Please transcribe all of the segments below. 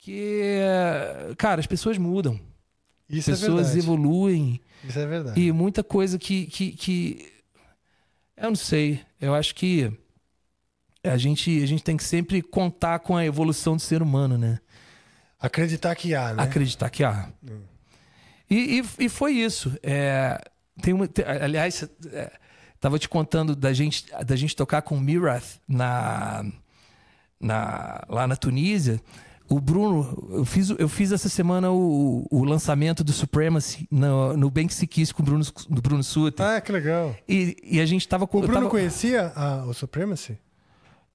que, cara, as pessoas mudam. Isso as é pessoas é evoluem. Isso é verdade. E muita coisa que, que, que. Eu não sei. Eu acho que a gente, a gente tem que sempre contar com a evolução do ser humano, né? Acreditar que há, né? Acreditar que há. Hum. E, e, e, foi isso. É, tem uma, tem, aliás, é, tava te contando da gente, da gente tocar com Mirath na, na, lá na Tunísia. O Bruno, eu fiz, eu fiz essa semana o, o lançamento do Supremacy no, no Bank Kiss com o Bruno, Bruno Suter. Ah, que legal. E, e a gente tava com. O Bruno tava... conhecia a, o Supremacy?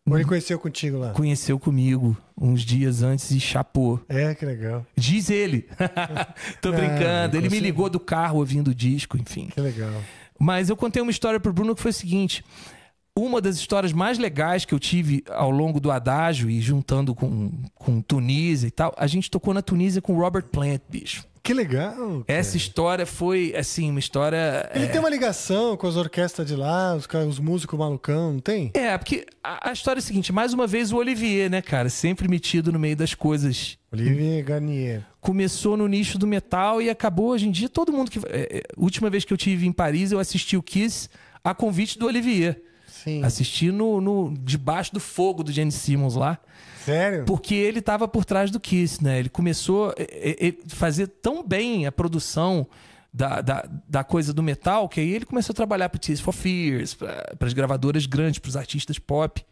Ou ele conheceu contigo lá? Conheceu comigo uns dias antes e chapou. É, que legal. Diz ele. Tô é, brincando. É, ele me ligou do carro ouvindo o disco, enfim. Que legal. Mas eu contei uma história pro Bruno que foi o seguinte: uma das histórias mais legais que eu tive ao longo do Adágio e juntando com, com Tunísia e tal, a gente tocou na Tunísia com Robert Plant, bicho. Que legal. Cara. Essa história foi, assim, uma história. Ele é... tem uma ligação com as orquestras de lá, os, os músicos malucão, não tem? É, porque a, a, história é a seguinte: mais uma vez o Olivier, né, cara? Sempre metido no meio das coisas. Olivier Garnier. Começou no nicho do metal e acabou hoje em dia todo mundo que. É, é última vez que eu tive em Paris, eu assisti o Kiss a convite do Olivier. Sim. Assisti no, no, debaixo do fogo do Gene Simmons lá. Sério? Porque ele estava por trás do Kiss, né? Ele começou a fazer tão bem a produção da, da, da, coisa do metal que aí ele começou a trabalhar para Tears for Fears, para as gravadoras grandes, para os artistas pop.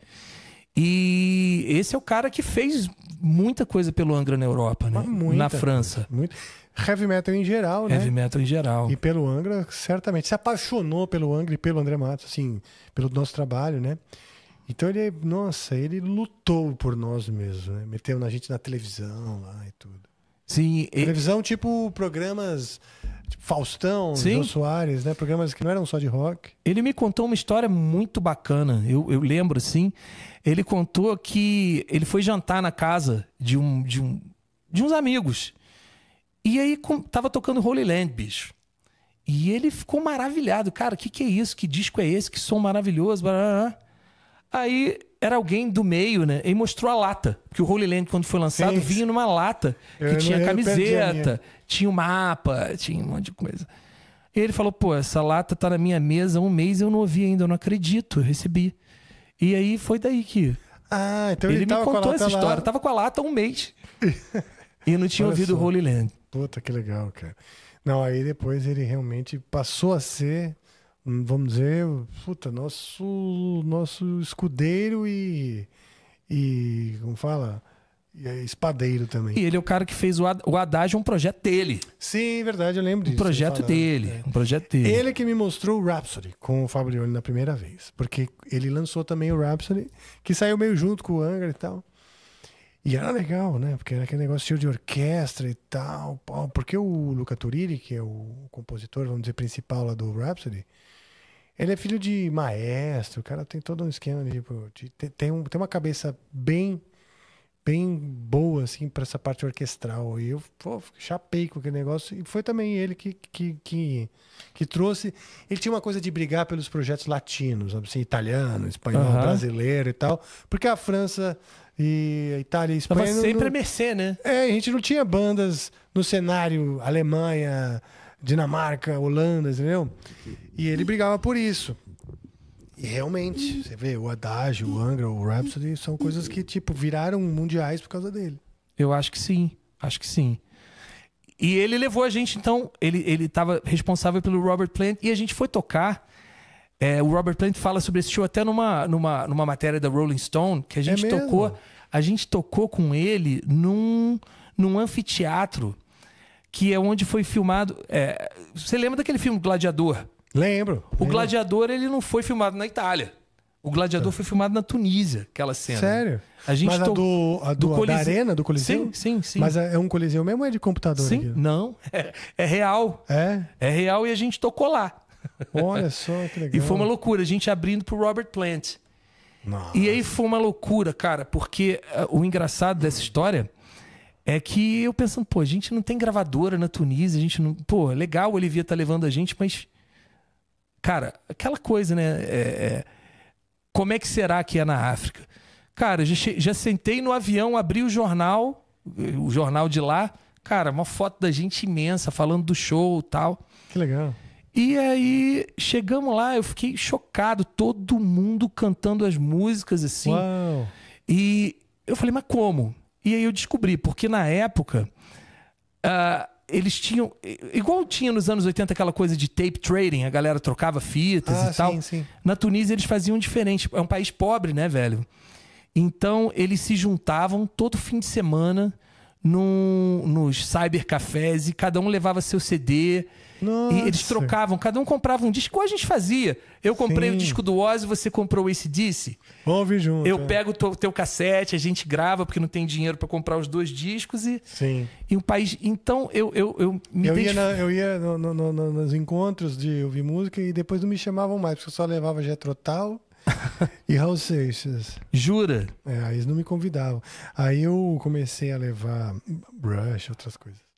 E esse é o cara que fez muita coisa pelo Angra na Europa, né? Muita, na França. Muito. Heavy metal em geral, né? Heavy metal em geral. E pelo Angra, certamente. Se apaixonou pelo Angra e pelo André Matos, assim, pelo nosso trabalho, né? Então ele, nossa, ele lutou por nós mesmo, né? Meteu na gente na televisão lá e tudo. Sim. E... Televisão tipo programas tipo Faustão, Sim. Soares, né? Programas que não eram só de rock. Ele me contou uma história muito bacana. Eu, eu lembro, assim. Ele contou que ele foi jantar na casa de um de, um, de uns amigos. E aí com, tava tocando Holy Land, bicho. E ele ficou maravilhado. Cara, o que, que é isso? Que disco é esse? Que som maravilhoso? Aí era alguém do meio, né? E mostrou a lata. Porque o Holy Land, quando foi lançado, Sim. vinha numa lata que eu tinha camiseta, tinha o um mapa, tinha um monte de coisa. E ele falou: pô, essa lata tá na minha mesa há um mês eu não ouvi ainda, eu não acredito, eu recebi. E aí foi daí que. Ah, então ele, ele me contou essa história. Lá... Tava com a lata há um mês. e não tinha Olha ouvido o Holy Land. Puta, que legal, cara. Não, aí depois ele realmente passou a ser Hum, vamos dizer, puta, nosso, nosso escudeiro e, e como fala? E é espadeiro também. E ele é o cara que fez o, o Haddad, um projeto dele. Sim, verdade, eu lembro um disso. Projeto dele, é. Um projeto dele. Ele que me mostrou o Rhapsody com o Fabrioli na primeira vez. Porque ele lançou também o Rhapsody, que saiu meio junto com o Angra e tal. E era legal, né? Porque era aquele negócio de orquestra e tal. Porque o Luca Turilli, que é o compositor, vamos dizer, principal lá do Rhapsody, ele é filho de maestro, o cara tem todo um esquema de, tipo, de, tem, um, tem uma cabeça bem bem boa assim para essa parte orquestral. E eu pô, chapei com aquele negócio e foi também ele que, que, que, que, trouxe. Ele tinha uma coisa de brigar pelos projetos latinos, assim, italiano, espanhol, uhum. brasileiro e tal, porque a França e a Itália e a Espanha Tava sempre não, a mercê, né? É, a gente não tinha bandas no cenário Alemanha, Dinamarca, Holanda, entendeu? E ele brigava por isso. E realmente, você vê, o Adagio, o Angra, o Rhapsody são coisas que, tipo, viraram mundiais por causa dele. Eu acho que sim, acho que sim. E ele levou a gente, então, ele, ele tava responsável pelo Robert Plant e a gente foi tocar. É, o Robert Plant fala sobre esse show até numa, numa, numa matéria da Rolling Stone, que a é gente é tocou. A gente tocou com ele num, num anfiteatro que é onde foi filmado. É, você lembra daquele filme Gladiador? Lembro. O lembro. Gladiador ele não foi filmado na Itália. O Gladiador tá. foi filmado na Tunísia, aquela cena. Sério? A gente Mas a do, a do, do da arena, do coliseu? Sim, sim, sim. Mas é um coliseu mesmo ou é de computador? Sim, aqui? não. É, é, real. É? É real e a gente tocou lá. Olha só, que legal. E foi uma loucura, a gente abrindo pro Robert Plant. Nossa. E aí foi uma loucura, cara, porque eh, o engraçado dessa história é que eu pensando, pô, a gente não tem gravadora na Tunísia, a gente não. Pô, legal o Olivia tá levando a gente, mas. Cara, aquela coisa, né? É, é... como é que será que é na África? Cara, já, já sentei no avião, abri o jornal, o jornal de lá, cara, uma foto da gente imensa, falando do show e tal. Que legal. E aí chegamos lá, eu fiquei chocado, todo mundo cantando as músicas assim. Uau. E eu falei, mas como? E aí eu descobri, porque na época. Uh, eles tinham. Igual tinha nos anos 80 aquela coisa de tape trading, a galera trocava fitas ah, e tal. sim. Na Tunísia eles faziam diferente. É um país pobre, né, velho? Então eles se juntavam todo fim de semana num, nos cybercafés e cada um levava seu CD. Nossa. E eles trocavam, cada um comprava um disco, igual a gente fazia. Eu comprei Sim. o disco do Ozzy, você comprou esse disse Vamos junto. Eu é. pego o teu, teu cassete, a gente grava, porque não tem dinheiro para comprar os dois discos e. Sim. E o um país. Então eu, eu, eu me eu ia, na, eu ia no, no, no, nos encontros de ouvir música e depois não me chamavam mais, porque eu só levava Getrotal. e Raul Seixas. Jura? É, aí eles não me convidavam. Aí eu comecei a levar brush, outras coisas.